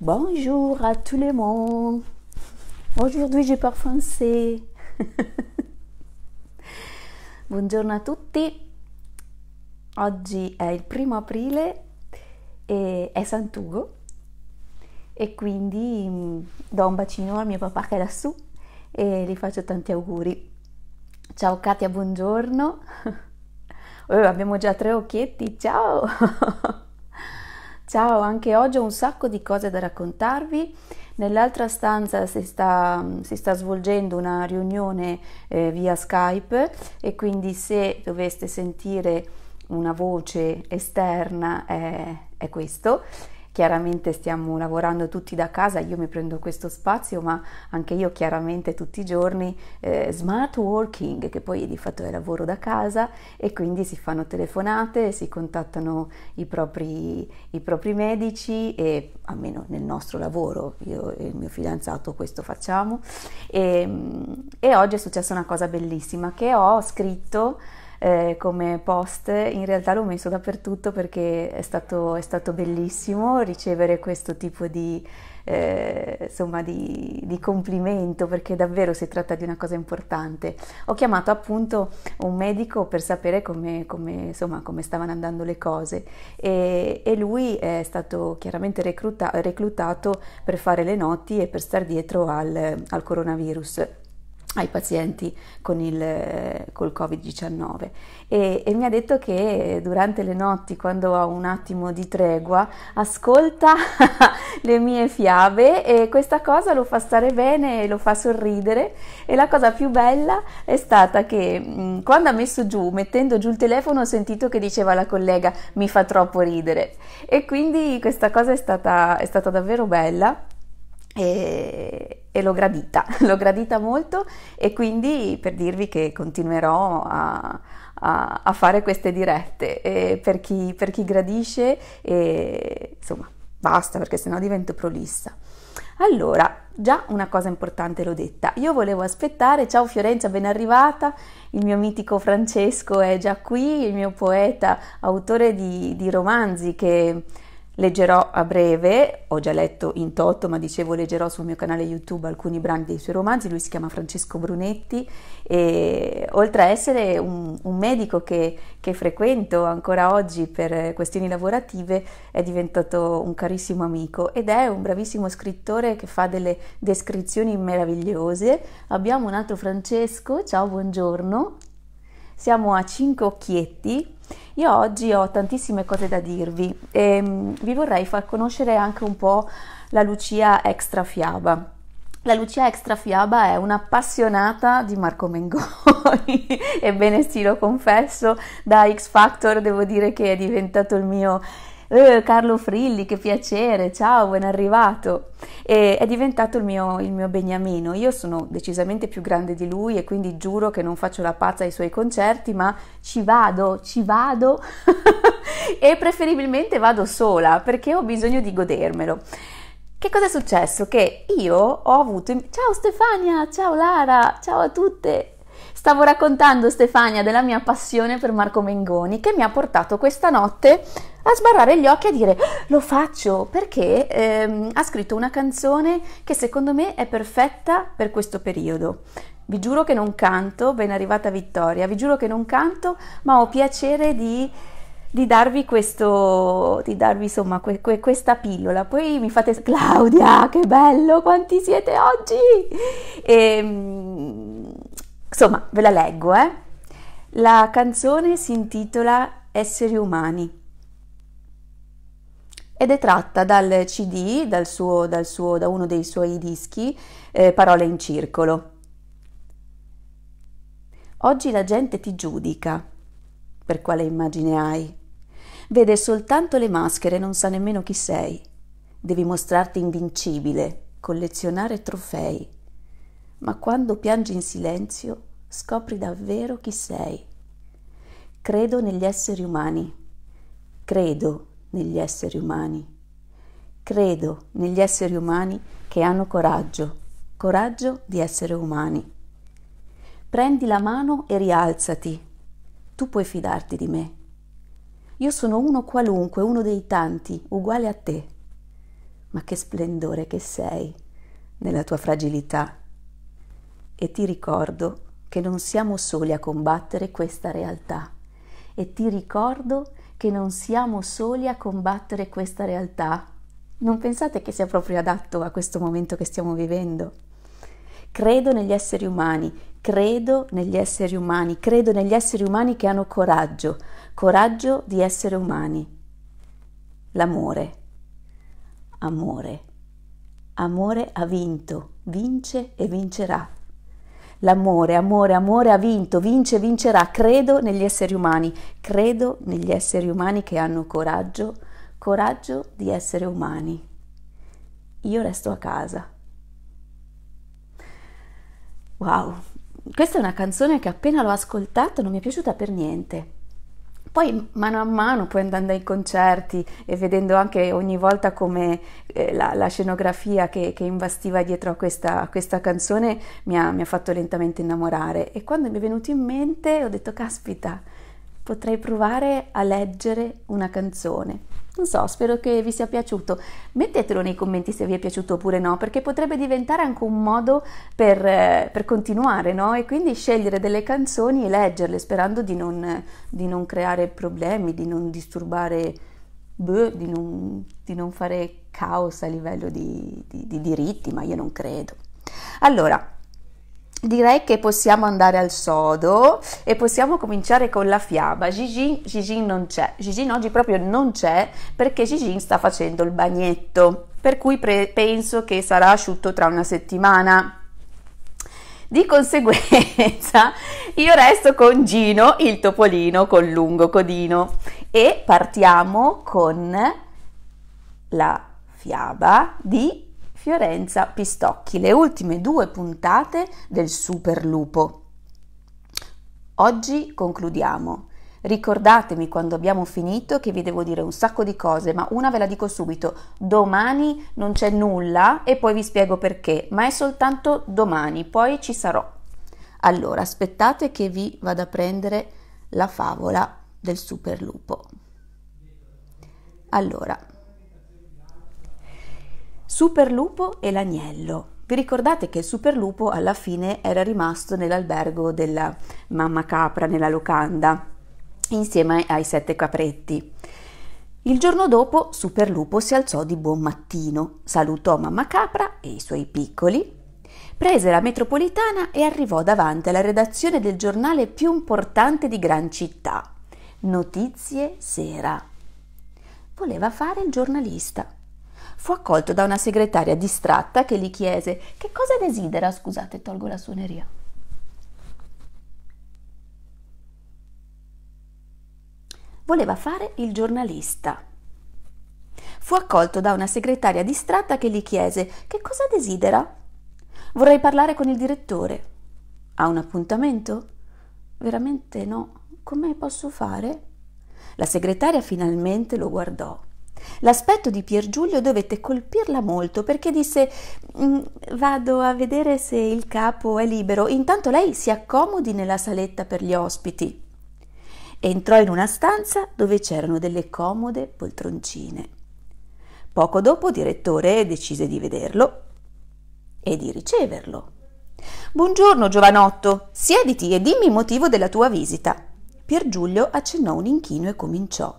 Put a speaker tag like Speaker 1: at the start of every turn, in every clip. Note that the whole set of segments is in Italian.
Speaker 1: Bonjour à tout le monde. Aujourd'hui je parle français. Buongiorno a tutti. Oggi è il primo aprile e è Santugo e quindi mm, do un bacino a mio papà che è lassù e gli faccio tanti auguri. Ciao Katia, buongiorno. Oh, abbiamo già tre occhietti, ciao! Ciao, anche oggi ho un sacco di cose da raccontarvi. Nell'altra stanza si sta, si sta svolgendo una riunione eh, via Skype e quindi se doveste sentire una voce esterna è, è questo chiaramente stiamo lavorando tutti da casa, io mi prendo questo spazio, ma anche io chiaramente tutti i giorni eh, smart working, che poi di fatto è lavoro da casa e quindi si fanno telefonate, si contattano i propri, i propri medici e almeno nel nostro lavoro, io e il mio fidanzato questo facciamo. E, ehm, e oggi è successa una cosa bellissima che ho scritto eh, come post, in realtà l'ho messo dappertutto perché è stato, è stato bellissimo ricevere questo tipo di, eh, insomma, di, di, complimento perché davvero si tratta di una cosa importante. Ho chiamato appunto un medico per sapere come, come, insomma, come stavano andando le cose e, e lui è stato chiaramente recluta, reclutato per fare le noti e per star dietro al, al coronavirus ai pazienti con il col Covid-19 e, e, mi ha detto che durante le notti, quando ho un attimo di tregua, ascolta le mie fiabe e questa cosa lo fa stare bene e lo fa sorridere e la cosa più bella è stata che mh, mm, quando ha messo giù, mettendo giù il telefono, ho sentito che diceva la collega mi fa troppo ridere e quindi questa cosa è stata, è stata davvero bella e, e l'ho gradita, l'ho gradita molto e quindi per dirvi che continuerò a, a, a fare queste dirette e per, chi, per chi gradisce e, insomma basta perché sennò divento prolissa. Allora, già una cosa importante l'ho detta. Io volevo aspettare, ciao Fiorenza, ben arrivata. Il mio mitico Francesco è già qui, il mio poeta, autore di, di romanzi che Leggerò a breve, ho già letto in toto, ma dicevo leggerò sul mio canale YouTube alcuni brani dei suoi romanzi, lui si chiama Francesco Brunetti e oltre a essere un, un medico che, che, frequento ancora oggi per questioni lavorative è diventato un carissimo amico ed è un bravissimo scrittore che fa delle descrizioni meravigliose. Abbiamo un altro Francesco, ciao buongiorno. Siamo a 5 occhietti. Io oggi ho tantissime cose da dirvi e ehm, vi vorrei far conoscere anche un po' la Lucia Extra Fiaba. La Lucia Extra Fiaba è un'appassionata di Marco Mengoni, ebbene sì, lo confesso, da X Factor devo dire che è diventato il mio eh, Carlo Frilli, che piacere, ciao, ben arrivato. E è diventato il mio, il mio beniamino. Io sono decisamente più grande di lui e quindi giuro che non faccio la pazza ai suoi concerti, ma ci vado, ci vado e preferibilmente vado sola perché ho bisogno di godermelo. Che cosa è successo? Che io ho avuto... Ciao Stefania, ciao Lara, ciao a tutte! Stavo raccontando Stefania della mia passione per Marco Mengoni che mi ha portato questa notte a sbarrare gli occhi e a dire lo faccio perché ehm, ha scritto una canzone che secondo me è perfetta per questo periodo. Vi giuro che non canto, ben arrivata Vittoria, vi giuro che non canto, ma ho piacere di di darvi, questo, di darvi insomma, que, que, questa pillola. Poi mi fate Claudia, che bello, quanti siete oggi? E, ehm, insomma, ve la leggo, eh. La canzone si intitola Esseri umani ed è tratta dal CD, dal suo, dal suo, da uno dei suoi dischi, eh, Parole in circolo. Oggi la gente ti giudica per quale immagine hai. Vede soltanto le maschere e non sa nemmeno chi sei. Devi mostrarti invincibile, collezionare trofei. Ma quando piangi in silenzio, scopri davvero chi sei. Credo negli esseri umani. Credo negli esseri umani. Credo negli esseri umani che hanno coraggio, coraggio di essere umani. Prendi la mano e rialzati. Tu puoi fidarti di me. Io sono uno qualunque, uno dei tanti, uguale a te. Ma che splendore che sei nella tua fragilità. E ti ricordo che non siamo soli a combattere questa realtà. E ti ricordo che non siamo soli a combattere questa realtà. Non pensate che sia proprio adatto a questo momento che stiamo vivendo. Credo negli esseri umani, credo negli esseri umani, credo negli esseri umani che hanno coraggio, coraggio di essere umani. L'amore, amore, amore ha vinto, vince e vincerà. L'amore, amore, amore ha vinto, vince, vincerà. Credo negli esseri umani, credo negli esseri umani che hanno coraggio, coraggio di essere umani. Io resto a casa. Wow, questa è una canzone che appena l'ho ascoltata non mi è piaciuta per niente. Poi mano a mano, poi andando ai concerti e vedendo anche ogni volta come eh, la, la, scenografia che, che investiva dietro a questa, a questa canzone mi ha, mi ha fatto lentamente innamorare. E quando mi è venuto in mente ho detto, caspita, potrei provare a leggere una canzone. Non so, spero che vi sia piaciuto. Mettetelo nei commenti se vi è piaciuto oppure no, perché potrebbe diventare anche un modo per, eh, per continuare, no? E quindi scegliere delle canzoni e leggerle, sperando di non, di non creare problemi, di non disturbare, beh, di, non, di non, fare caos a livello di, di diritti, ma io non credo. Allora, Direi che possiamo andare al sodo e possiamo cominciare con la fiaba. Gigin, Gigin non c'è. Gigin oggi proprio non c'è perché Gigin sta facendo il bagnetto, per cui pre- penso che sarà asciutto tra una settimana. Di conseguenza io resto con Gino, il topolino col lungo codino e partiamo con la fiaba di Fiorenza Pistocchi, le ultime due puntate del Super Lupo. Oggi concludiamo. Ricordatemi quando abbiamo finito che vi devo dire un sacco di cose, ma una ve la dico subito. Domani non c'è nulla e poi vi spiego perché, ma è soltanto domani, poi ci sarò. Allora, aspettate che vi vada a prendere la favola del Super Lupo. Allora, Superlupo e l'agnello. Vi ricordate che il superlupo alla fine era rimasto nell'albergo della mamma capra, nella locanda, insieme ai sette capretti. Il giorno dopo Superlupo si alzò di buon mattino, salutò mamma capra e i suoi piccoli, prese la metropolitana e arrivò davanti alla redazione del giornale più importante di gran città, Notizie Sera. Voleva fare il giornalista fu accolto da una segretaria distratta che gli chiese che cosa desidera, scusate, tolgo la suoneria. Voleva fare il giornalista. Fu accolto da una segretaria distratta che gli chiese che cosa desidera. Vorrei parlare con il direttore. Ha un appuntamento? Veramente no. Come posso fare? La segretaria finalmente lo guardò L'aspetto di Pier Giulio dovette colpirla molto perché disse mm, vado a vedere se il capo è libero, intanto lei si accomodi nella saletta per gli ospiti. Entrò in una stanza dove c'erano delle comode poltroncine. Poco dopo il direttore decise di vederlo e di riceverlo. Buongiorno giovanotto, siediti e dimmi il motivo della tua visita. Pier Giulio accennò un inchino e cominciò.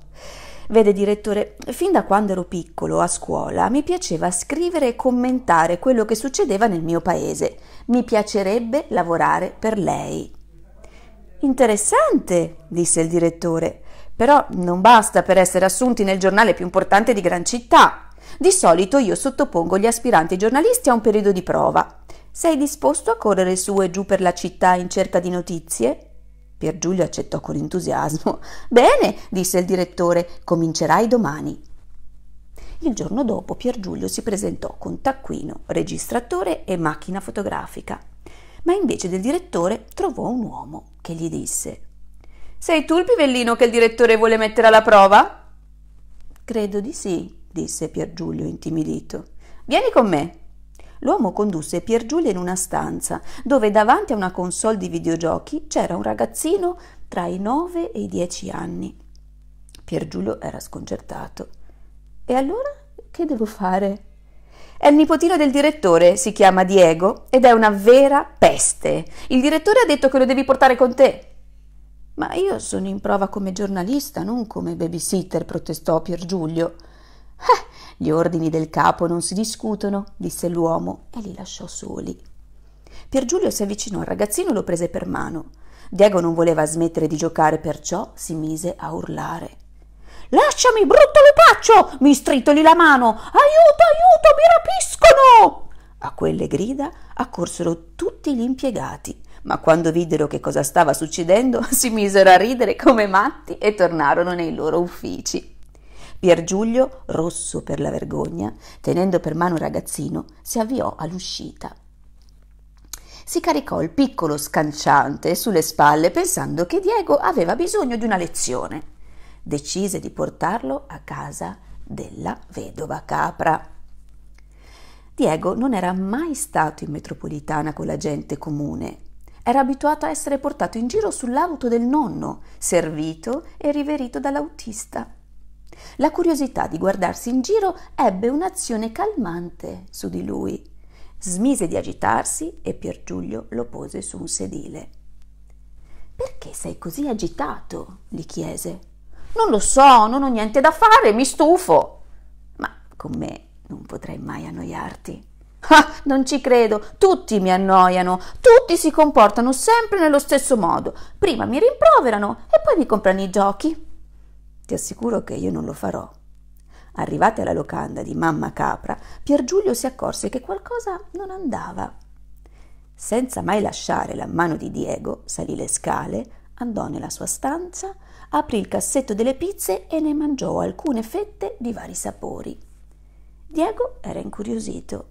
Speaker 1: Vede, direttore, fin da quando ero piccolo a scuola mi piaceva scrivere e commentare quello che succedeva nel mio paese. Mi piacerebbe lavorare per lei. Interessante, disse il direttore. Però non basta per essere assunti nel giornale più importante di gran città. Di solito io sottopongo gli aspiranti giornalisti a un periodo di prova. Sei disposto a correre su e giù per la città in cerca di notizie? Pier Giulio accettò con entusiasmo. Bene, disse il direttore, comincerai domani. Il giorno dopo Pier Giulio si presentò con taccuino, registratore e macchina fotografica. Ma invece del direttore trovò un uomo che gli disse: Sei tu il pivellino che il direttore vuole mettere alla prova? Credo di sì, disse Pier Giulio intimidito. Vieni con me. L'uomo condusse Pier Giulio in una stanza dove davanti a una console di videogiochi c'era un ragazzino tra i 9 e i 10 anni. Pier Giulio era sconcertato. E allora che devo fare? È il nipotino del direttore, si chiama Diego ed è una vera peste. Il direttore ha detto che lo devi portare con te. Ma io sono in prova come giornalista, non come babysitter, protestò Pier Giulio. Eh, gli ordini del capo non si discutono, disse l'uomo e li lasciò soli. Pier Giulio si avvicinò al ragazzino e lo prese per mano. Diego non voleva smettere di giocare, perciò si mise a urlare. Lasciami, brutto lupaccio! Mi stritoli la mano! Aiuto, aiuto, mi rapiscono! A quelle grida accorsero tutti gli impiegati, ma quando videro che cosa stava succedendo si misero a ridere come matti e tornarono nei loro uffici. Pier Giulio, rosso per la vergogna, tenendo per mano un ragazzino, si avviò all'uscita. Si caricò il piccolo scanciante sulle spalle pensando che Diego aveva bisogno di una lezione. Decise di portarlo a casa della vedova Capra. Diego non era mai stato in metropolitana con la gente comune. Era abituato a essere portato in giro sull'auto del nonno, servito e riverito dall'autista la curiosità di guardarsi in giro ebbe un'azione calmante su di lui. Smise di agitarsi e Pier Giulio lo pose su un sedile. Perché sei così agitato? gli chiese. Non lo so, non ho niente da fare, mi stufo. Ma con me non potrei mai annoiarti. Ah, non ci credo, tutti mi annoiano, tutti si comportano sempre nello stesso modo. Prima mi rimproverano e poi mi comprano i giochi. Ti assicuro che io non lo farò. Arrivati alla locanda di mamma Capra, Pier Giulio si accorse che qualcosa non andava. Senza mai lasciare la mano di Diego, salì le scale, andò nella sua stanza, aprì il cassetto delle pizze e ne mangiò alcune fette di vari sapori. Diego era incuriosito.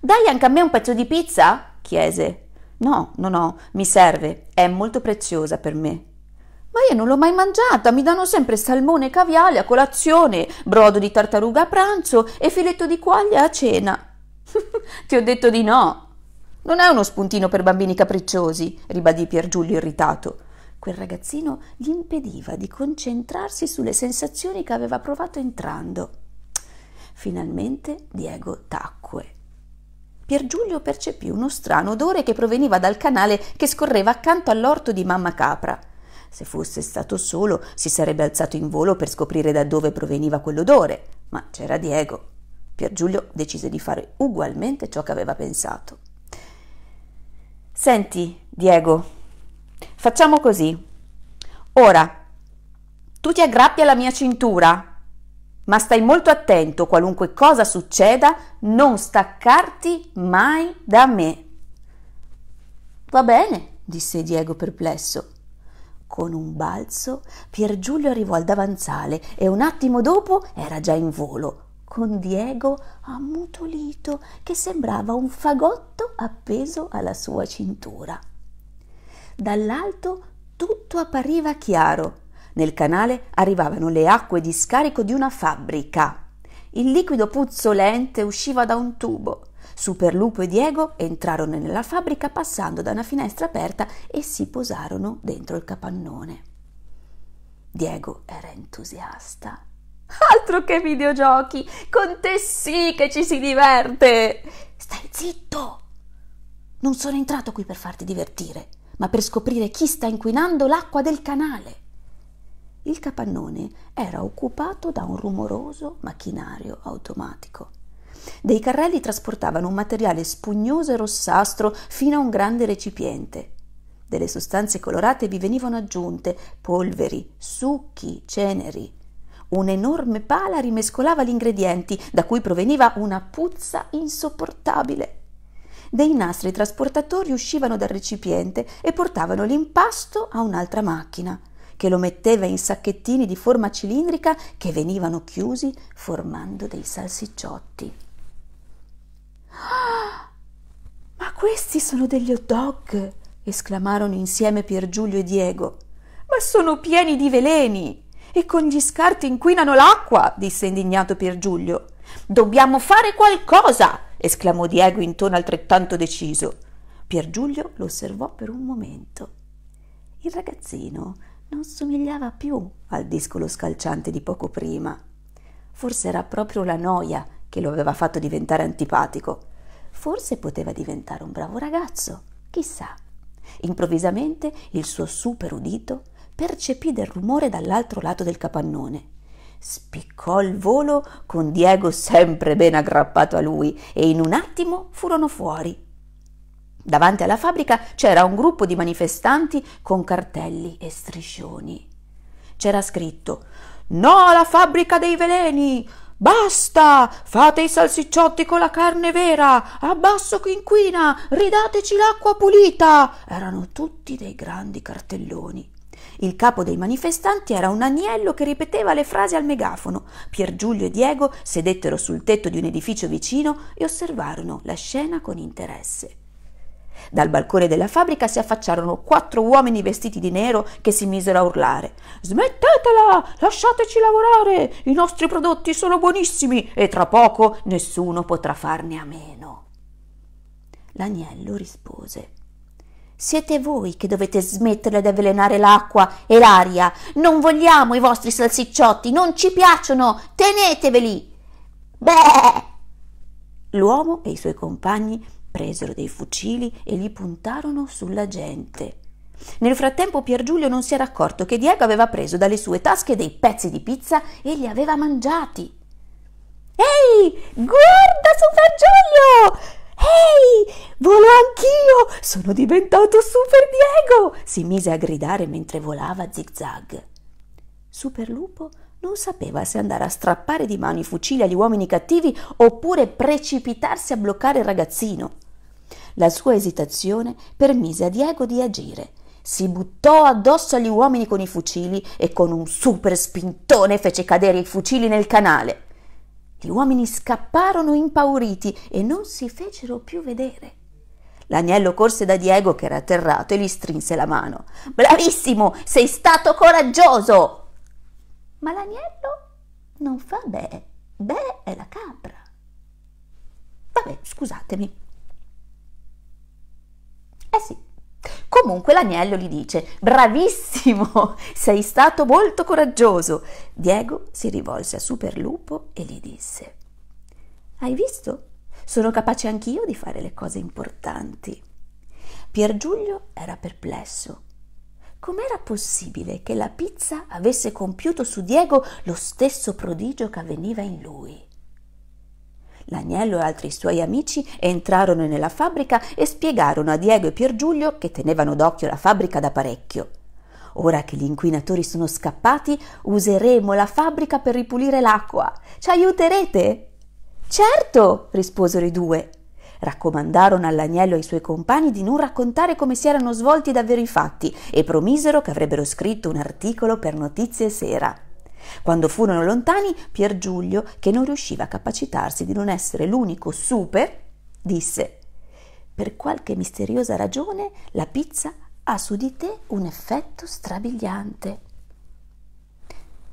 Speaker 1: Dai anche a me un pezzo di pizza? chiese. No, no, no, mi serve, è molto preziosa per me. Ma io non l'ho mai mangiata, mi danno sempre salmone e caviale a colazione, brodo di tartaruga a pranzo e filetto di quaglia a cena. Ti ho detto di no. Non è uno spuntino per bambini capricciosi, ribadì Pier Giulio irritato. Quel ragazzino gli impediva di concentrarsi sulle sensazioni che aveva provato entrando. Finalmente Diego tacque. Pier Giulio percepì uno strano odore che proveniva dal canale che scorreva accanto all'orto di mamma capra. Se fosse stato solo, si sarebbe alzato in volo per scoprire da dove proveniva quell'odore, ma c'era Diego. Pier Giulio decise di fare ugualmente ciò che aveva pensato. Senti, Diego, facciamo così. Ora, tu ti aggrappi alla mia cintura, ma stai molto attento, qualunque cosa succeda, non staccarti mai da me. Va bene, disse Diego perplesso. Con un balzo Piergiulio arrivò al davanzale e un attimo dopo era già in volo, con Diego ammutolito che sembrava un fagotto appeso alla sua cintura. Dall'alto tutto appariva chiaro. Nel canale arrivavano le acque di scarico di una fabbrica. Il liquido puzzolente usciva da un tubo. Superlupo e Diego entrarono nella fabbrica passando da una finestra aperta e si posarono dentro il capannone. Diego era entusiasta. Altro che videogiochi! Con te sì che ci si diverte! Stai zitto! Non sono entrato qui per farti divertire, ma per scoprire chi sta inquinando l'acqua del canale. Il capannone era occupato da un rumoroso macchinario automatico. Dei carrelli trasportavano un materiale spugnoso e rossastro fino a un grande recipiente. Delle sostanze colorate vi venivano aggiunte polveri, succhi, ceneri. Un'enorme pala rimescolava gli ingredienti, da cui proveniva una puzza insopportabile. Dei nastri trasportatori uscivano dal recipiente e portavano l'impasto a un'altra macchina, che lo metteva in sacchettini di forma cilindrica che venivano chiusi formando dei salsicciotti. Questi sono degli hot dog! esclamarono insieme Pier Giulio e Diego. Ma sono pieni di veleni! E con gli scarti inquinano l'acqua! disse indignato Pier Giulio. Dobbiamo fare qualcosa! esclamò Diego in tono altrettanto deciso. Pier Giulio lo osservò per un momento. Il ragazzino non somigliava più al discolo scalciante di poco prima. Forse era proprio la noia che lo aveva fatto diventare antipatico Forse poteva diventare un bravo ragazzo, chissà. Improvvisamente il suo super udito percepì del rumore dall'altro lato del capannone. Spiccò il volo con Diego sempre ben aggrappato a lui e in un attimo furono fuori. Davanti alla fabbrica c'era un gruppo di manifestanti con cartelli e striscioni. C'era scritto No alla fabbrica dei veleni! Basta! Fate i salsicciotti con la carne vera! Abbasso chi inquina! Ridateci l'acqua pulita! Erano tutti dei grandi cartelloni. Il capo dei manifestanti era un agnello che ripeteva le frasi al megafono. Pier Giulio e Diego sedettero sul tetto di un edificio vicino e osservarono la scena con interesse. Dal balcone della fabbrica si affacciarono quattro uomini vestiti di nero che si misero a urlare. Smettetela! Lasciateci lavorare! I nostri prodotti sono buonissimi e tra poco nessuno potrà farne a meno. L'agnello rispose. Siete voi che dovete smetterla di avvelenare l'acqua e l'aria. Non vogliamo i vostri salsicciotti, non ci piacciono, teneteveli. Beh! L'uomo e i suoi compagni presero dei fucili e li puntarono sulla gente. Nel frattempo Piergiulio non si era accorto che Diego aveva preso dalle sue tasche dei pezzi di pizza e li aveva mangiati. Ehi, guarda Super Giulio! Ehi, volo anch'io! Sono diventato Super Diego! si mise a gridare mentre volava zigzag. Super Lupo non sapeva se andare a strappare di mano i fucili agli uomini cattivi oppure precipitarsi a bloccare il ragazzino. La sua esitazione permise a Diego di agire. Si buttò addosso agli uomini con i fucili e con un super spintone fece cadere i fucili nel canale. Gli uomini scapparono impauriti e non si fecero più vedere. L'agnello corse da Diego che era atterrato e gli strinse la mano. Bravissimo, sei stato coraggioso! Ma l'agnello non fa beh, beh è la capra. Vabbè, scusatemi. Eh sì. Comunque l'agnello gli dice, bravissimo, sei stato molto coraggioso. Diego si rivolse a Superlupo e gli disse, hai visto? Sono capace anch'io di fare le cose importanti. Pier Giulio era perplesso. Com'era possibile che la pizza avesse compiuto su Diego lo stesso prodigio che avveniva in lui? L'agnello e altri suoi amici entrarono nella fabbrica e spiegarono a Diego e Piergiulio, che tenevano d'occhio la fabbrica da parecchio. Ora che gli inquinatori sono scappati, useremo la fabbrica per ripulire l'acqua. Ci aiuterete? Certo, risposero i due. Raccomandarono all'agnello e ai suoi compagni di non raccontare come si erano svolti davvero i fatti e promisero che avrebbero scritto un articolo per Notizie Sera. Quando furono lontani, Pier Giulio, che non riusciva a capacitarsi di non essere l'unico super, disse: Per qualche misteriosa ragione la pizza ha su di te un effetto strabiliante.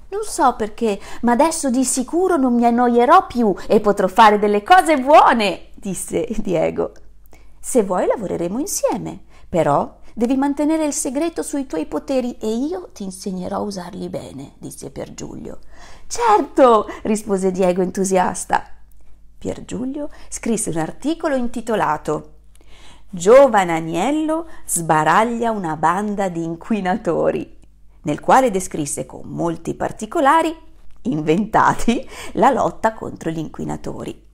Speaker 1: Non so perché, ma adesso di sicuro non mi annoierò più e potrò fare delle cose buone, disse Diego. Se vuoi lavoreremo insieme, però Devi mantenere il segreto sui tuoi poteri e io ti insegnerò a usarli bene, disse Pier Giulio. Certo, rispose Diego entusiasta. Pier Giulio scrisse un articolo intitolato Giovane Agnello sbaraglia una banda di inquinatori, nel quale descrisse con molti particolari inventati la lotta contro gli inquinatori.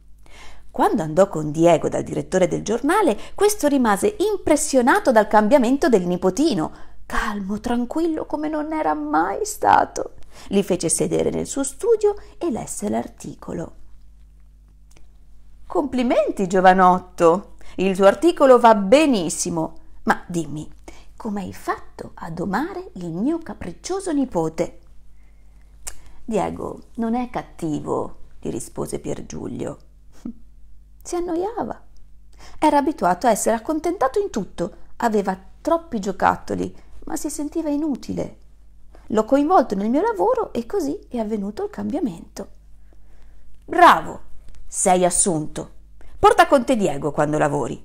Speaker 1: Quando andò con Diego dal direttore del giornale, questo rimase impressionato dal cambiamento del nipotino, calmo, tranquillo come non era mai stato. Li fece sedere nel suo studio e lesse l'articolo. Complimenti, giovanotto! Il tuo articolo va benissimo. Ma dimmi, come hai fatto a domare il mio capriccioso nipote? Diego non è cattivo, gli rispose Piergiulio. Si annoiava. Era abituato a essere accontentato in tutto, aveva troppi giocattoli, ma si sentiva inutile. L'ho coinvolto nel mio lavoro e così è avvenuto il cambiamento. Bravo, sei assunto. Porta con te Diego quando lavori.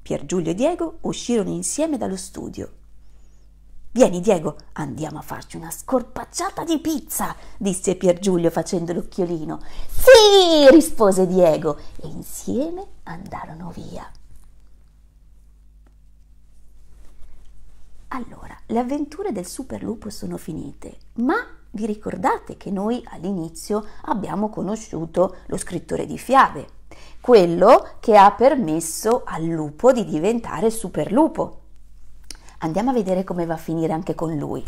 Speaker 1: Pier Giulio e Diego uscirono insieme dallo studio. Vieni Diego, andiamo a farci una scorpacciata di pizza, disse Pier Giulio facendo l'occhiolino. Sì, rispose Diego e insieme andarono via. Allora, le avventure del superlupo sono finite, ma vi ricordate che noi all'inizio abbiamo conosciuto lo scrittore di fiabe, quello che ha permesso al lupo di diventare superlupo. Andiamo a vedere come va a finire anche con lui.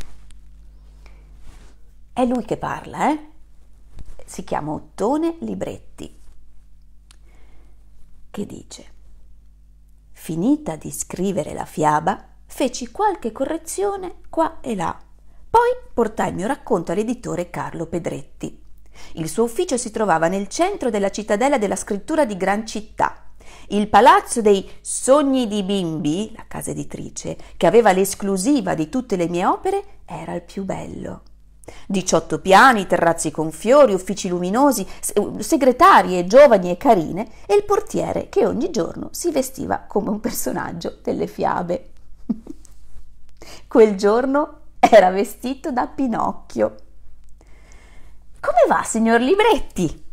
Speaker 1: È lui che parla, eh? Si chiama Ottone Libretti, che dice, finita di scrivere la fiaba, feci qualche correzione qua e là. Poi portai il mio racconto all'editore Carlo Pedretti. Il suo ufficio si trovava nel centro della cittadella della scrittura di Gran Città, il Palazzo dei Sogni di Bimbi, la casa editrice, che aveva l'esclusiva di tutte le mie opere, era il più bello. 18 piani, terrazzi con fiori, uffici luminosi, segretarie giovani e carine e il portiere che ogni giorno si vestiva come un personaggio delle fiabe. Quel giorno era vestito da Pinocchio. Come va, signor Libretti?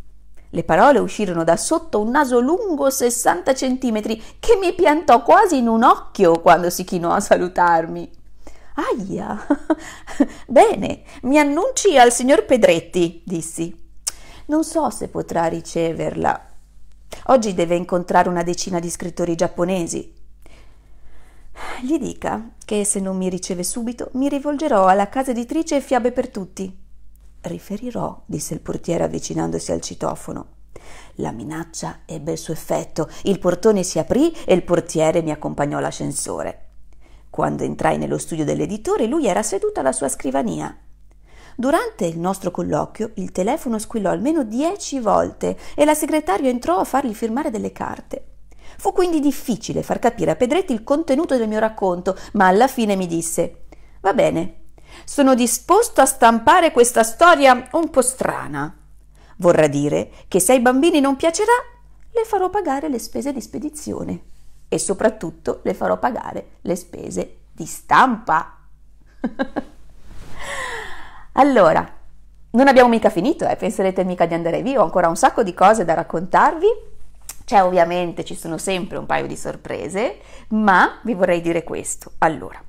Speaker 1: Le parole uscirono da sotto un naso lungo 60 centimetri che mi piantò quasi in un occhio quando si chinò a salutarmi. Aia! Bene, mi annunci al signor Pedretti, dissi. Non so se potrà riceverla. Oggi deve incontrare una decina di scrittori giapponesi. Gli dica che se non mi riceve subito mi rivolgerò alla casa editrice Fiabe per tutti Riferirò, disse il portiere avvicinandosi al citofono. La minaccia ebbe il suo effetto. Il portone si aprì e il portiere mi accompagnò all'ascensore. Quando entrai nello studio dell'editore, lui era seduto alla sua scrivania. Durante il nostro colloquio il telefono squillò almeno dieci volte e la segretaria entrò a fargli firmare delle carte. Fu quindi difficile far capire a Pedretti il contenuto del mio racconto, ma alla fine mi disse Va bene, sono disposto a stampare questa storia un po' strana. Vorrà dire che se ai bambini non piacerà, le farò pagare le spese di spedizione e soprattutto le farò pagare le spese di stampa. allora, non abbiamo mica finito, eh? penserete mica di andare via, ho ancora un sacco di cose da raccontarvi. Cioè, ovviamente ci sono sempre un paio di sorprese, ma vi vorrei dire questo. Allora,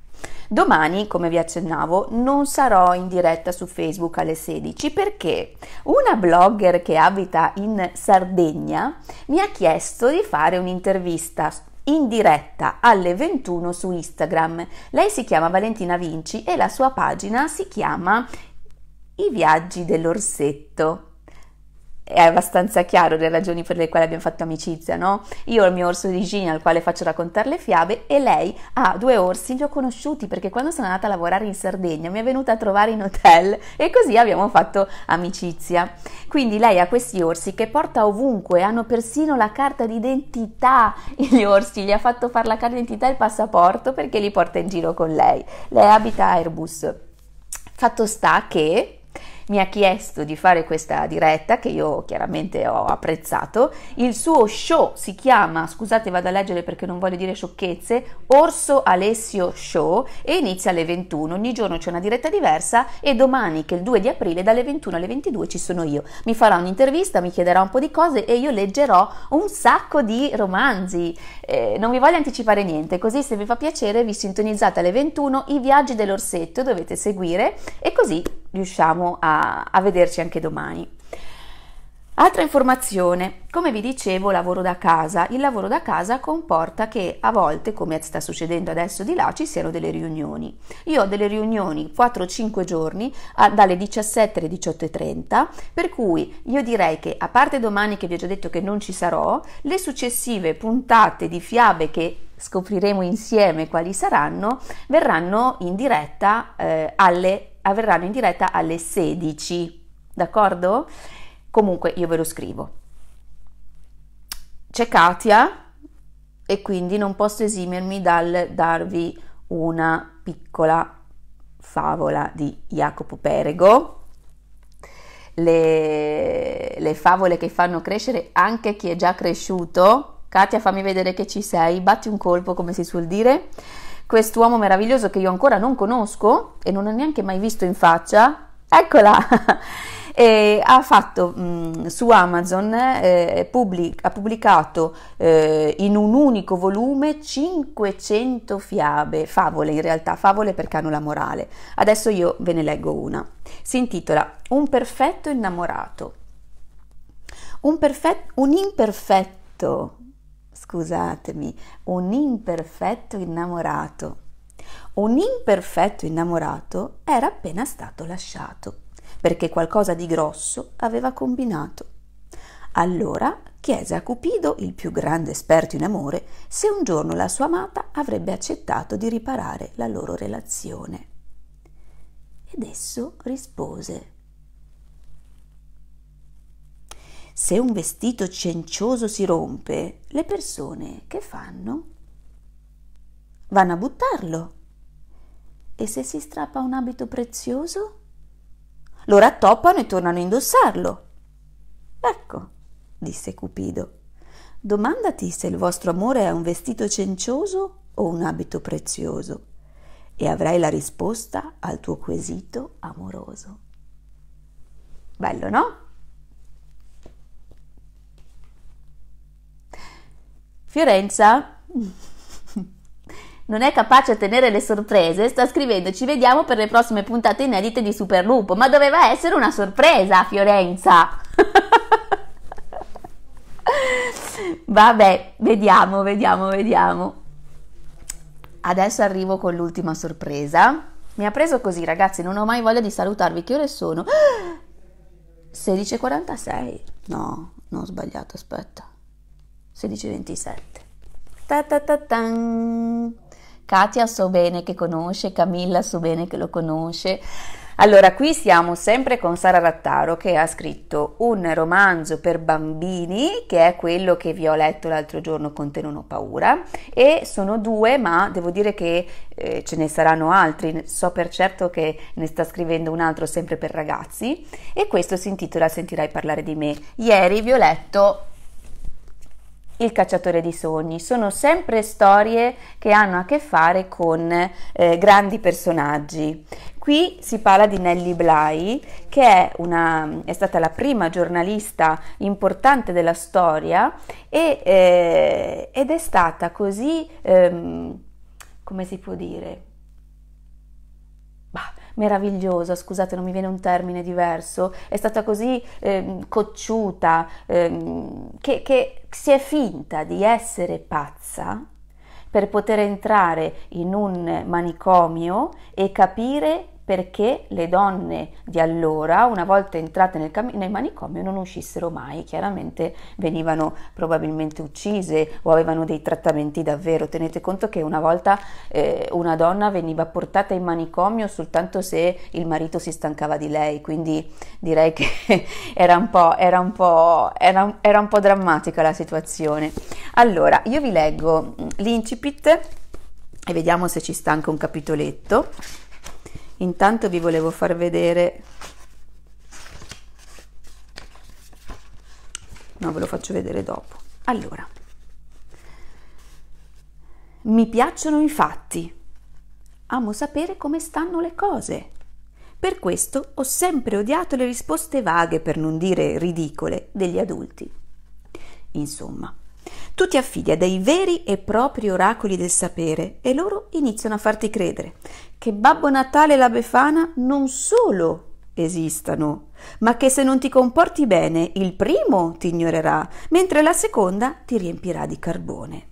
Speaker 1: Domani, come vi accennavo, non sarò in diretta su Facebook alle 16 perché una blogger che abita in Sardegna mi ha chiesto di fare un'intervista in diretta alle 21 su Instagram. Lei si chiama Valentina Vinci e la sua pagina si chiama I viaggi dell'orsetto è abbastanza chiaro le ragioni per le quali abbiamo fatto amicizia, no? Io ho il mio orso di Gina al quale faccio raccontare le fiabe e lei ha due orsi, li ho conosciuti perché quando sono andata a lavorare in Sardegna mi è venuta a trovare in hotel e così abbiamo fatto amicizia. Quindi lei ha questi orsi che porta ovunque, hanno persino la carta d'identità, gli orsi, gli ha fatto fare la carta d'identità e il passaporto perché li porta in giro con lei. Lei abita a Airbus. Fatto sta che mi ha chiesto di fare questa diretta che io chiaramente ho apprezzato. Il suo show si chiama, scusate vado a leggere perché non voglio dire sciocchezze, Orso Alessio Show e inizia alle 21. Ogni giorno c'è una diretta diversa e domani che è il 2 di aprile dalle 21 alle 22 ci sono io. Mi farà un'intervista, mi chiederà un po' di cose e io leggerò un sacco di romanzi. Eh, non vi voglio anticipare niente, così se vi fa piacere vi sintonizzate alle 21 i viaggi dell'orsetto dovete seguire e così riusciamo a a, vederci anche domani. Altra informazione, come vi dicevo, lavoro da casa. Il lavoro da casa comporta che a volte, come sta succedendo adesso di là, ci siano delle riunioni. Io ho delle riunioni 4-5 giorni dalle 17 alle 18.30, per cui io direi che, a parte domani che vi ho già detto che non ci sarò, le successive puntate di fiabe che scopriremo insieme quali saranno, verranno in diretta eh, alle 18.30 avverranno in diretta alle 16, d'accordo? Comunque io ve lo scrivo. C'è Katia e quindi non posso esimermi dal darvi una piccola favola di Jacopo Perego. Le, le favole che fanno crescere anche chi è già cresciuto. Katia, fammi vedere che ci sei, batti un colpo come si suol dire quest'uomo meraviglioso che io ancora non conosco e non ho neanche mai visto in faccia, eccola! e ha fatto mh, mm, su Amazon, eh, pubblic- ha pubblicato eh, in un unico volume 500 fiabe, favole in realtà, favole per canula morale. Adesso io ve ne leggo una. Si intitola Un perfetto innamorato. Un, perfet- un imperfetto scusatemi, un imperfetto innamorato. Un imperfetto innamorato era appena stato lasciato, perché qualcosa di grosso aveva combinato. Allora chiese a Cupido, il più grande esperto in amore, se un giorno la sua amata avrebbe accettato di riparare la loro relazione. Ed esso rispose Se un vestito cencioso si rompe, le persone che fanno? Vanno a buttarlo. E se si strappa un abito prezioso? Lo rattoppano e tornano a indossarlo. Ecco, disse Cupido, domandati se il vostro amore è un vestito cencioso o un abito prezioso e avrai la risposta al tuo quesito amoroso. Bello, no? Fiorenza non è capace a tenere le sorprese, sta scrivendo ci vediamo per le prossime puntate inedite di Super Lupo. ma doveva essere una sorpresa Fiorenza. Vabbè, vediamo, vediamo, vediamo. Adesso arrivo con l'ultima sorpresa. Mi ha preso così, ragazzi, non ho mai voglia di salutarvi. Che ore sono? 16.46. No, non ho sbagliato, aspetta. 16.27. Ta ta ta tan. Katia so bene che conosce, Camilla so bene che lo conosce. Allora, qui siamo sempre con Sara Rattaro che ha scritto un romanzo per bambini, che è quello che vi ho letto l'altro giorno con Te non ho paura, e sono due, ma devo dire che eh, ce ne saranno altri, so per certo che ne sta scrivendo un altro sempre per ragazzi, e questo si intitola Sentirai parlare di me. Ieri vi ho letto il cacciatore di sogni. Sono sempre storie che hanno a che fare con eh, grandi personaggi. Qui si parla di Nellie Bly, che è, una, è stata la prima giornalista importante della storia e, eh, ed è stata così, ehm, come si può dire, meravigliosa, scusate non mi viene un termine diverso, è stata così eh, cocciuta eh, che, che si è finta di essere pazza per poter entrare in un manicomio e capire perché le donne di allora, una volta entrate nel, cam- nel, manicomio, non uscissero mai, chiaramente venivano probabilmente uccise o avevano dei trattamenti davvero. Tenete conto che una volta eh, una donna veniva portata in manicomio soltanto se il marito si stancava di lei, quindi direi che era un po', era un po', era, era un po drammatica la situazione. Allora, io vi leggo mm, l'incipit e vediamo se ci sta anche un capitoletto intanto vi volevo far vedere no ve lo faccio vedere dopo allora mi piacciono i fatti amo sapere come stanno le cose per questo ho sempre odiato le risposte vaghe per non dire ridicole degli adulti insomma tu ti affidi a dei veri e propri oracoli del sapere e loro iniziano a farti credere che Babbo Natale e la Befana non solo esistano, ma che se non ti comporti bene il primo ti ignorerà, mentre la seconda ti riempirà di carbone.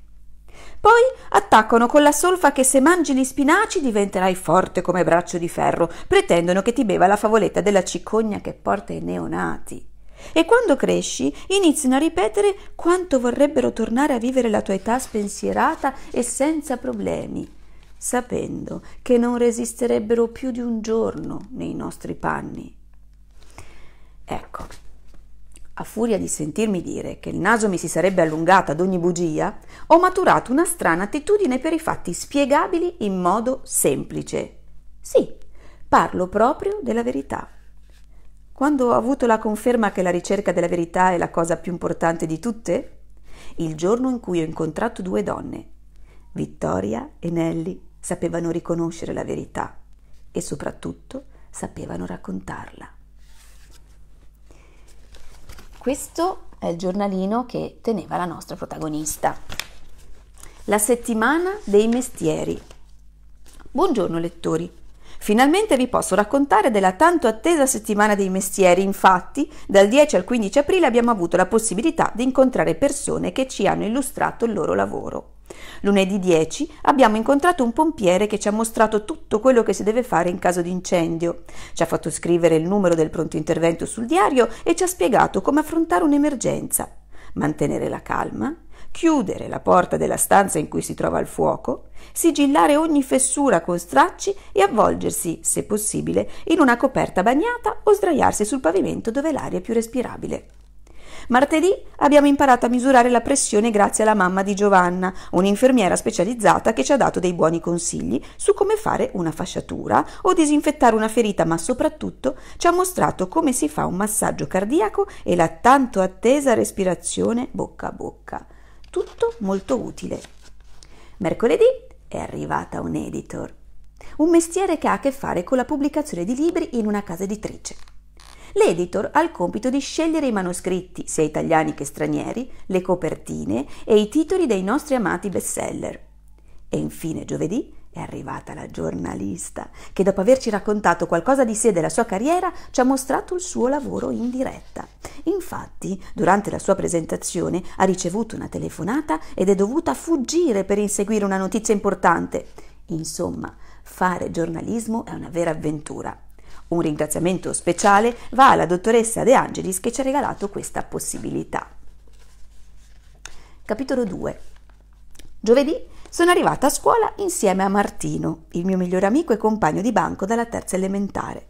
Speaker 1: Poi attaccano con la solfa che se mangi gli spinaci diventerai forte come braccio di ferro, pretendono che ti beva la favoletta della cicogna che porta i neonati. E quando cresci iniziano a ripetere quanto vorrebbero tornare a vivere la tua età spensierata e senza problemi sapendo che non resisterebbero più di un giorno nei nostri panni. Ecco, a furia di sentirmi dire che il naso mi si sarebbe allungato ad ogni bugia, ho maturato una strana attitudine per i fatti spiegabili in modo semplice. Sì, parlo proprio della verità. Quando ho avuto la conferma che la ricerca della verità è la cosa più importante di tutte? Il giorno in cui ho incontrato due donne, Vittoria e Nelly sapevano riconoscere la verità e soprattutto sapevano raccontarla. Questo è il giornalino che teneva la nostra protagonista. La settimana dei mestieri. Buongiorno lettori. Finalmente vi posso raccontare della tanto attesa settimana dei mestieri, infatti dal 10 al 15 aprile abbiamo avuto la possibilità di incontrare persone che ci hanno illustrato il loro lavoro. Lunedì 10 abbiamo incontrato un pompiere che ci ha mostrato tutto quello che si deve fare in caso di incendio. Ci ha fatto scrivere il numero del pronto intervento sul diario e ci ha spiegato come affrontare un'emergenza. Mantenere la calma, chiudere la porta della stanza in cui si trova il fuoco, sigillare ogni fessura con stracci e avvolgersi, se possibile, in una coperta bagnata o sdraiarsi sul pavimento dove l'aria è più respirabile. Martedì abbiamo imparato a misurare la pressione grazie alla mamma di Giovanna, un'infermiera specializzata che ci ha dato dei buoni consigli su come fare una fasciatura o disinfettare una ferita, ma soprattutto ci ha mostrato come si fa un massaggio cardiaco e la tanto attesa respirazione bocca a bocca. Tutto molto utile. Mercoledì è arrivata un editor, un mestiere che ha a che fare con la pubblicazione di libri in una casa editrice l'editor ha il compito di scegliere i manoscritti, sia italiani che stranieri, le copertine e i titoli dei nostri amati bestseller. E infine giovedì è arrivata la giornalista, che dopo averci raccontato qualcosa di sé e della sua carriera ci ha mostrato il suo lavoro in diretta. Infatti, durante la sua presentazione ha ricevuto una telefonata ed è dovuta fuggire per inseguire una notizia importante. Insomma, fare giornalismo è una vera avventura. Un ringraziamento speciale va alla dottoressa De Angelis che ci ha regalato questa possibilità. Capitolo 2. Giovedì sono arrivata a scuola insieme a Martino, il mio migliore amico e compagno di banco dalla terza elementare.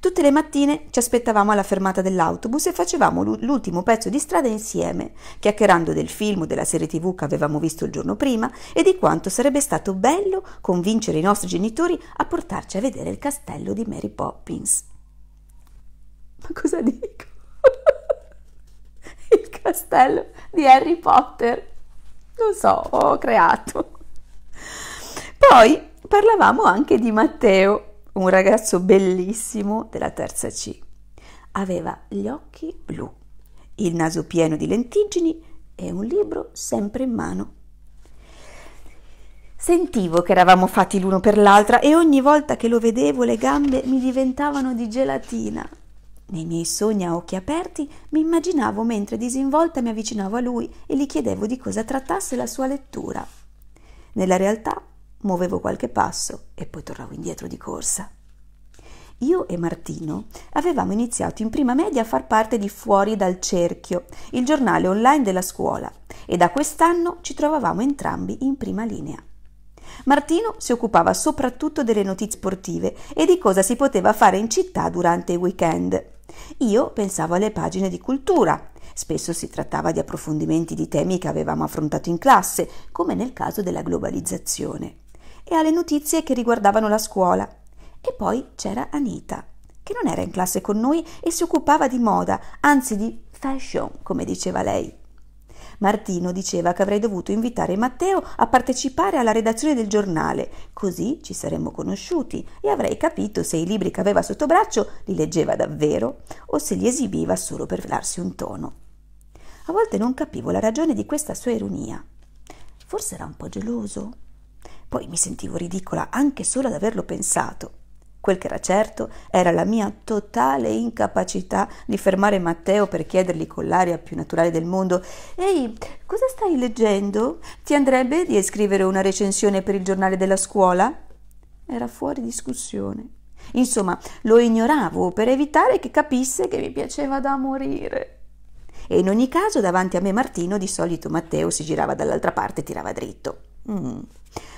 Speaker 1: Tutte le mattine ci aspettavamo alla fermata dell'autobus e facevamo l'ultimo pezzo di strada insieme, chiacchierando del film o della serie tv che avevamo visto il giorno prima e di quanto sarebbe stato bello convincere i nostri genitori a portarci a vedere il castello di Mary Poppins. Ma cosa dico? il castello di Harry Potter. Non so, ho creato. Poi parlavamo anche di Matteo, un ragazzo bellissimo della terza C. Aveva gli occhi blu, il naso pieno di lentiggini e un libro sempre in mano. Sentivo che eravamo fatti l'uno per l'altra e ogni volta che lo vedevo le gambe mi diventavano di gelatina. Nei miei sogni a occhi aperti mi immaginavo mentre disinvolta mi avvicinavo a lui e gli chiedevo di cosa trattasse la sua lettura. Nella realtà muovevo qualche passo e poi tornavo indietro di corsa. Io e Martino avevamo iniziato in prima media a far parte di Fuori dal Cerchio, il giornale online della scuola, e da quest'anno ci trovavamo entrambi in prima linea. Martino si occupava soprattutto delle notizie sportive e di cosa si poteva fare in città durante i weekend. Io pensavo alle pagine di cultura. Spesso si trattava di approfondimenti di temi che avevamo affrontato in classe, come nel caso della globalizzazione e alle notizie che riguardavano la scuola. E poi c'era Anita, che non era in classe con noi e si occupava di moda, anzi di fashion, come diceva lei. Martino diceva che avrei dovuto invitare Matteo a partecipare alla redazione del giornale, così ci saremmo conosciuti e avrei capito se i libri che aveva sotto braccio li leggeva davvero o se li esibiva solo per darsi un tono. A volte non capivo la ragione di questa sua ironia. Forse era un po' geloso? Poi mi sentivo ridicola anche solo ad averlo pensato. Quel che era certo era la mia totale incapacità di fermare Matteo per chiedergli con l'aria più naturale del mondo Ehi, cosa stai leggendo? Ti andrebbe di scrivere una recensione per il giornale della scuola? Era fuori discussione. Insomma, lo ignoravo per evitare che capisse che mi piaceva da morire. E in ogni caso, davanti a me Martino, di solito Matteo si girava dall'altra parte e tirava dritto. Mm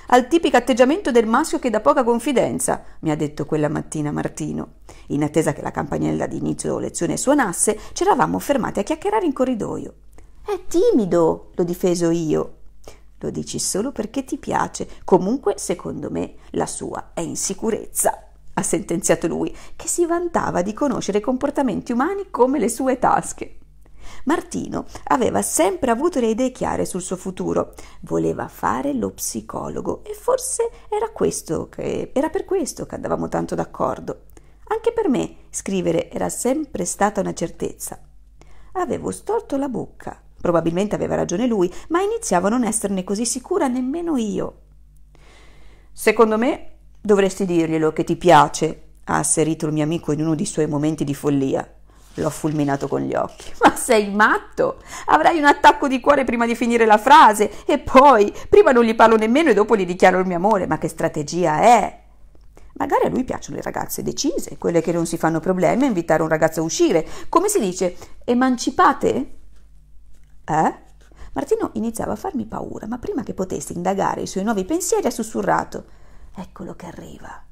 Speaker 1: al tipico atteggiamento del maschio che dà poca confidenza, mi ha detto quella mattina Martino. In attesa che la campanella di inizio lezione suonasse, ci eravamo fermati a chiacchierare in corridoio. È timido, l'ho difeso io. Lo dici solo perché ti piace. Comunque, secondo me, la sua è insicurezza ha sentenziato lui, che si vantava di conoscere comportamenti umani come le sue tasche. Martino aveva sempre avuto le idee chiare sul suo futuro. Voleva fare lo psicologo e forse era, che, era per questo che andavamo tanto d'accordo. Anche per me scrivere era sempre stata una certezza. Avevo storto la bocca. Probabilmente aveva ragione lui, ma iniziavo a non esserne così sicura nemmeno io. Secondo me dovresti dirglielo che ti piace, ha asserito il mio amico in uno dei suoi momenti di follia. L'ho fulminato con gli occhi. Ma sei matto? Avrai un attacco di cuore prima di finire la frase e poi, prima non gli parlo nemmeno e dopo gli dichiaro il mio amore. Ma che strategia è? Magari a lui piacciono le ragazze decise, quelle che non si fanno problemi a invitare un ragazzo a uscire. Come si dice? Emancipate? Eh? Martino iniziava a farmi paura, ma prima che potesse indagare i suoi nuovi pensieri ha sussurrato. Eccolo che arriva.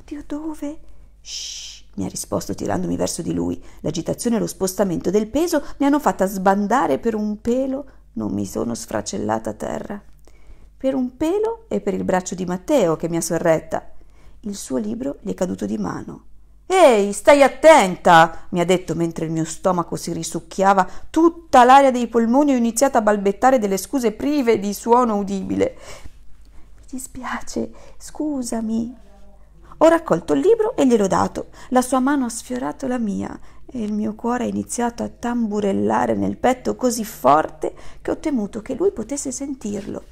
Speaker 1: Oddio, dove? Shh mi ha risposto tirandomi verso di lui. L'agitazione e lo spostamento del peso mi hanno fatta sbandare per un pelo, non mi sono sfracellata a terra. Per un pelo e per il braccio di Matteo che mi ha sorretta. Il suo libro gli è caduto di mano. Ehi, stai attenta! mi ha detto mentre il mio stomaco si risucchiava, tutta l'aria dei polmoni ho iniziato a balbettare delle scuse prive di suono udibile. Mi dispiace, scusami, ho raccolto il libro e gliel'ho dato. La sua mano ha sfiorato la mia e il mio cuore ha iniziato a tamburellare nel petto così forte che ho temuto che lui potesse sentirlo.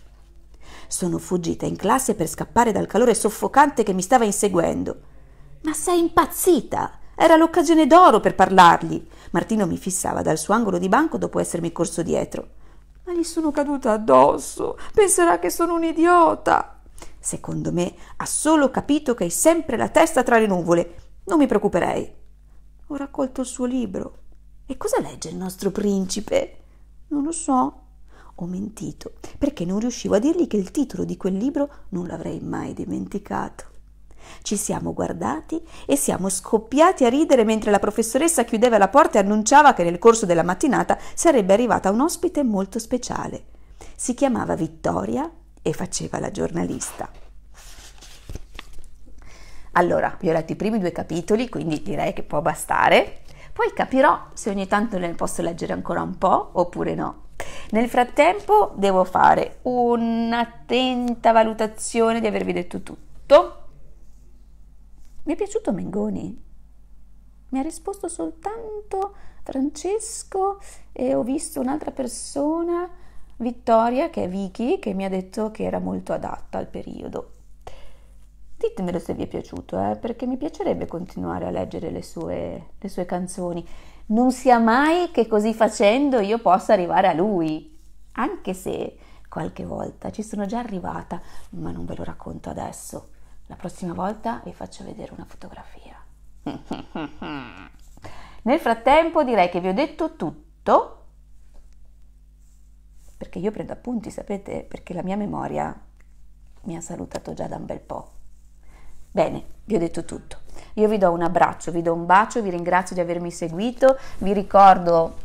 Speaker 1: Sono fuggita in classe per scappare dal calore soffocante che mi stava inseguendo. Ma sei impazzita! Era l'occasione d'oro per parlargli. Martino mi fissava dal suo angolo di banco dopo essermi corso dietro. Ma gli sono caduta addosso. Penserà che sono un idiota. Secondo me ha solo capito che hai sempre la testa tra le nuvole. Non mi preoccuperei. Ho raccolto il suo libro. E cosa legge il nostro principe? Non lo so. Ho mentito perché non riuscivo a dirgli che il titolo di quel libro non l'avrei mai dimenticato. Ci siamo guardati e siamo scoppiati a ridere mentre la professoressa chiudeva la porta e annunciava che nel corso della mattinata sarebbe arrivata un ospite molto speciale. Si chiamava Vittoria e faceva la giornalista. Allora, vi ho letto i primi due capitoli, quindi direi che può bastare. Poi capirò se ogni tanto ne posso leggere ancora un po' oppure no. Nel frattempo devo fare un'attenta valutazione di avervi detto tutto. Mi è piaciuto Mengoni. Mi ha risposto soltanto Francesco e ho visto un'altra persona Vittoria, che è Vicky, che mi ha detto che era molto adatta al periodo. Ditemelo se vi è piaciuto, eh, perché mi piacerebbe continuare a leggere le sue, le sue canzoni. Non sia mai che così facendo io possa arrivare a lui, anche se qualche volta ci sono già arrivata, ma non ve lo racconto adesso. La prossima volta vi faccio vedere una fotografia. Nel frattempo direi che vi ho detto tutto perché io prendo appunti, sapete, perché la mia memoria mi ha salutato già da un bel po'. Bene, vi ho detto tutto. Io vi do un abbraccio, vi do un bacio, vi ringrazio di avermi seguito, vi ricordo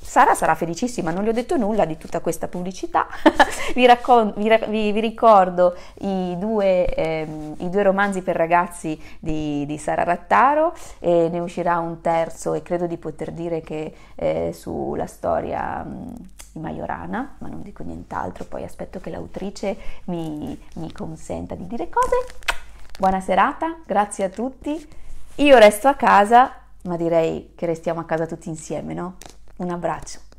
Speaker 1: Sara sarà felicissima, non gli ho detto nulla di tutta questa pubblicità. vi, raccon- vi, ra- vi, vi, ricordo i due, ehm, i due, romanzi per ragazzi di, di Sara Rattaro, e ne uscirà un terzo e credo di poter dire che eh, sulla storia mh, di Majorana, ma non dico nient'altro, poi aspetto che l'autrice mi, mi consenta di dire cose. Buona serata, grazie a tutti. Io resto a casa, ma direi che restiamo a casa tutti insieme, no? Un abbraccio.